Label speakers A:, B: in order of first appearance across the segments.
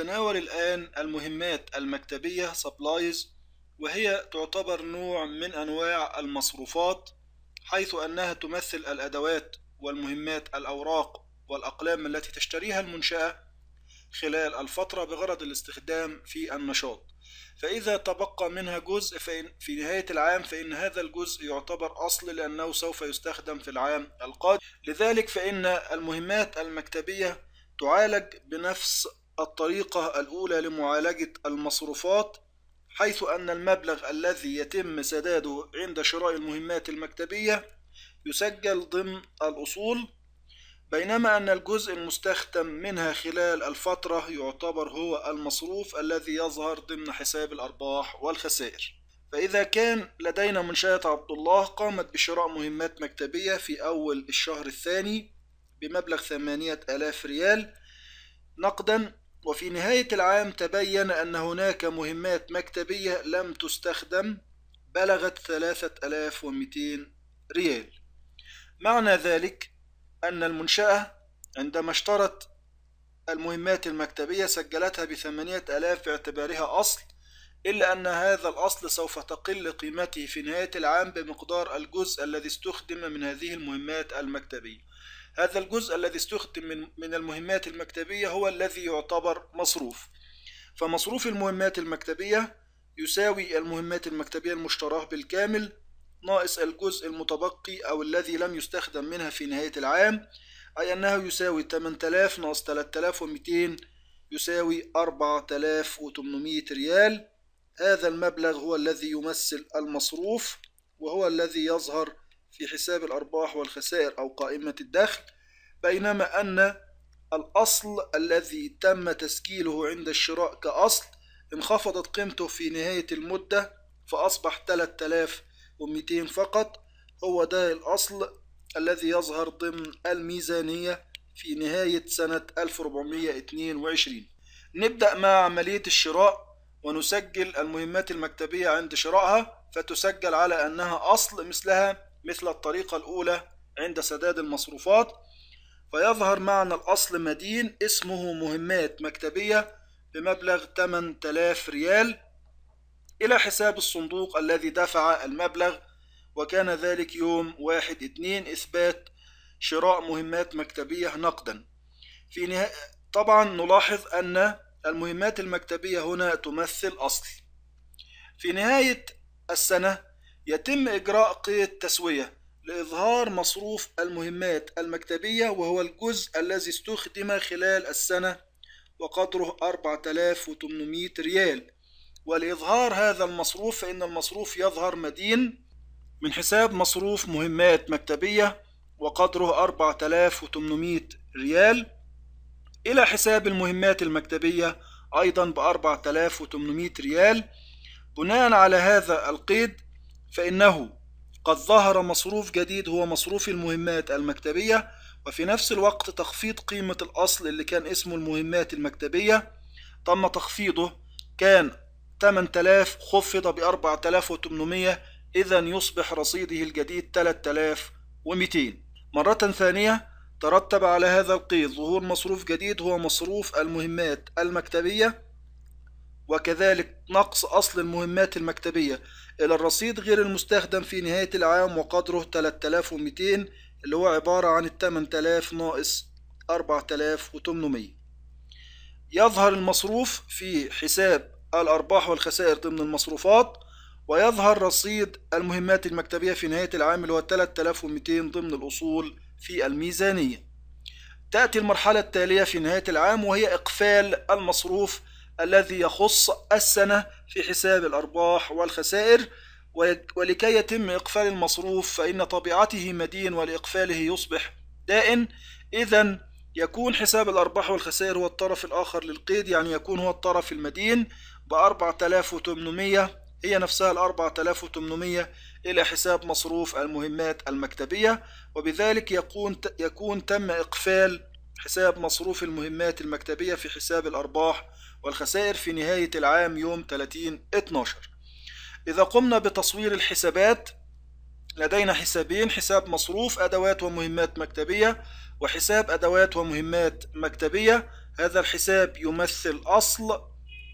A: نتناول الآن المهمات المكتبية supplies وهي تعتبر نوع من أنواع المصروفات حيث أنها تمثل الأدوات والمهمات الأوراق والأقلام التي تشتريها المنشأة خلال الفترة بغرض الاستخدام في النشاط فإذا تبقى منها جزء فإن في نهاية العام فإن هذا الجزء يعتبر أصل لأنه سوف يستخدم في العام القادم لذلك فإن المهمات المكتبية تعالج بنفس الطريقة الأولى لمعالجة المصروفات حيث أن المبلغ الذي يتم سداده عند شراء المهمات المكتبية يسجل ضمن الأصول بينما أن الجزء المستخدم منها خلال الفترة يعتبر هو المصروف الذي يظهر ضمن حساب الأرباح والخسائر فإذا كان لدينا منشأة عبد الله قامت بشراء مهمات مكتبية في أول الشهر الثاني بمبلغ ثمانية آلاف ريال نقدا وفي نهاية العام تبين أن هناك مهمات مكتبية لم تستخدم بلغت 3200 ريال معنى ذلك أن المنشأة عندما اشترت المهمات المكتبية سجلتها بثمانية ألاف باعتبارها أصل إلا أن هذا الأصل سوف تقل قيمته في نهاية العام بمقدار الجزء الذي استخدم من هذه المهمات المكتبية هذا الجزء الذي استخدم من من المهمات المكتبية هو الذي يعتبر مصروف فمصروف المهمات المكتبية يساوي المهمات المكتبية المشتراه بالكامل ناقص الجزء المتبقي أو الذي لم يستخدم منها في نهاية العام أي أنه يساوي 8000 ناقص 3200 يساوي 4800 ريال هذا المبلغ هو الذي يمثل المصروف وهو الذي يظهر في حساب الأرباح والخسائر أو قائمة الدخل بينما أن الأصل الذي تم تسجيله عند الشراء كأصل انخفضت قيمته في نهاية المدة فأصبح 3200 فقط هو ده الأصل الذي يظهر ضمن الميزانية في نهاية سنة 1422 نبدأ مع عملية الشراء ونسجل المهمات المكتبية عند شرائها فتسجل على أنها أصل مثلها مثل الطريقة الأولى عند سداد المصروفات فيظهر معنى الأصل مدين اسمه مهمات مكتبية بمبلغ 8000 ريال إلى حساب الصندوق الذي دفع المبلغ وكان ذلك يوم واحد اتنين إثبات شراء مهمات مكتبية نقدا في نها... طبعا نلاحظ أن المهمات المكتبية هنا تمثل أصل في نهاية السنة يتم إجراء قيد تسوية لإظهار مصروف المهمات المكتبية وهو الجزء الذي استخدم خلال السنة وقدره 4800 ريال ولإظهار هذا المصروف فإن المصروف يظهر مدين من حساب مصروف مهمات مكتبية وقدره 4800 ريال إلى حساب المهمات المكتبية أيضا ب 4800 ريال بناء على هذا القيد فإنه قد ظهر مصروف جديد هو مصروف المهمات المكتبية وفي نفس الوقت تخفيض قيمة الأصل اللي كان اسمه المهمات المكتبية تم تخفيضه كان 8000 خفض ب 4800 إذا يصبح رصيده الجديد 3200 مرة ثانية ترتب على هذا القيد ظهور مصروف جديد هو مصروف المهمات المكتبية وكذلك نقص أصل المهمات المكتبية إلى الرصيد غير المستخدم في نهاية العام وقدره 3200 اللي هو عبارة عن 8000 ناقص 4800 يظهر المصروف في حساب الأرباح والخسائر ضمن المصروفات ويظهر رصيد المهمات المكتبية في نهاية العام اللي هو 3200 ضمن الأصول في الميزانية تأتي المرحلة التالية في نهاية العام وهي إقفال المصروف الذي يخص السنة في حساب الأرباح والخسائر ولكي يتم إقفال المصروف فإن طبيعته مدين ولإقفاله يصبح دائن إذا يكون حساب الأرباح والخسائر هو الطرف الآخر للقيد يعني يكون هو الطرف المدين ب 4800 هي نفسها ال 4800 إلى حساب مصروف المهمات المكتبية وبذلك يكون يكون تم إقفال حساب مصروف المهمات المكتبية في حساب الأرباح والخسائر في نهاية العام يوم 30 12 إذا قمنا بتصوير الحسابات لدينا حسابين حساب مصروف أدوات ومهمات مكتبية وحساب أدوات ومهمات مكتبية هذا الحساب يمثل أصل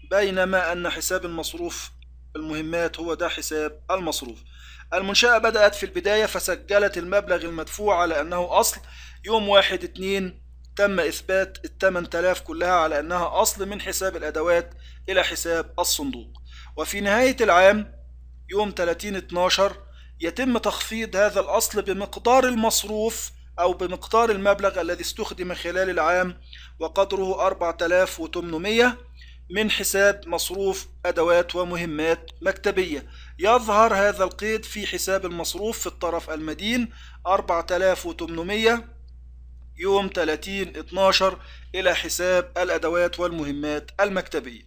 A: بينما أن حساب المصروف المهمات هو ده حساب المصروف المنشأة بدأت في البداية فسجلت المبلغ المدفوع على أنه أصل يوم واحد اتنين تم إثبات ال 8000 كلها على أنها أصل من حساب الأدوات إلى حساب الصندوق وفي نهاية العام يوم 30 12 يتم تخفيض هذا الأصل بمقدار المصروف أو بمقدار المبلغ الذي استخدم خلال العام وقدره 4800 من حساب مصروف أدوات ومهمات مكتبية يظهر هذا القيد في حساب المصروف في الطرف المدين 4800 يوم 30 12 إلى حساب الأدوات والمهمات المكتبية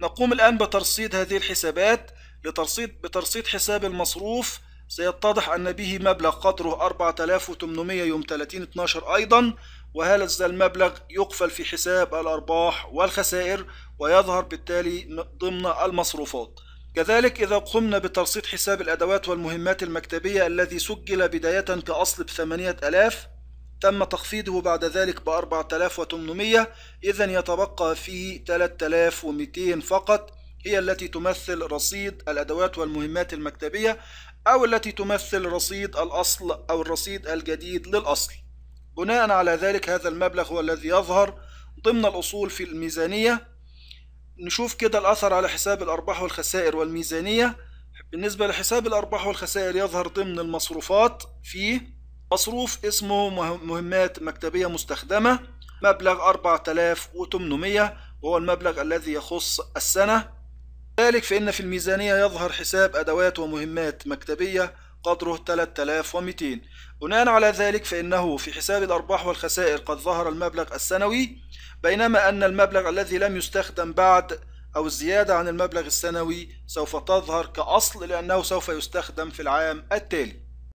A: نقوم الآن بترصيد هذه الحسابات لترصيد بترصيد حساب المصروف سيتضح أن به مبلغ قدره 4800 يوم 30 12 أيضا وهذا المبلغ يقفل في حساب الأرباح والخسائر ويظهر بالتالي ضمن المصروفات كذلك إذا قمنا بترصيد حساب الأدوات والمهمات المكتبية الذي سجل بداية كأصل بثمانية ألاف تم تخفيضه بعد ذلك ب 4800 إذا يتبقى فيه 3200 فقط هي التي تمثل رصيد الأدوات والمهمات المكتبية أو التي تمثل رصيد الأصل أو الرصيد الجديد للأصل بناء على ذلك هذا المبلغ هو الذي يظهر ضمن الأصول في الميزانية نشوف كده الأثر على حساب الأرباح والخسائر والميزانية بالنسبة لحساب الأرباح والخسائر يظهر ضمن المصروفات فيه مصروف اسمه مهمات مكتبية مستخدمة مبلغ 4800 وهو المبلغ الذي يخص السنة ذلك فإن في الميزانية يظهر حساب أدوات ومهمات مكتبية قدره 3200 بناء على ذلك فإنه في حساب الأرباح والخسائر قد ظهر المبلغ السنوي بينما أن المبلغ الذي لم يستخدم بعد أو الزيادة عن المبلغ السنوي سوف تظهر كأصل لأنه سوف يستخدم في العام التالي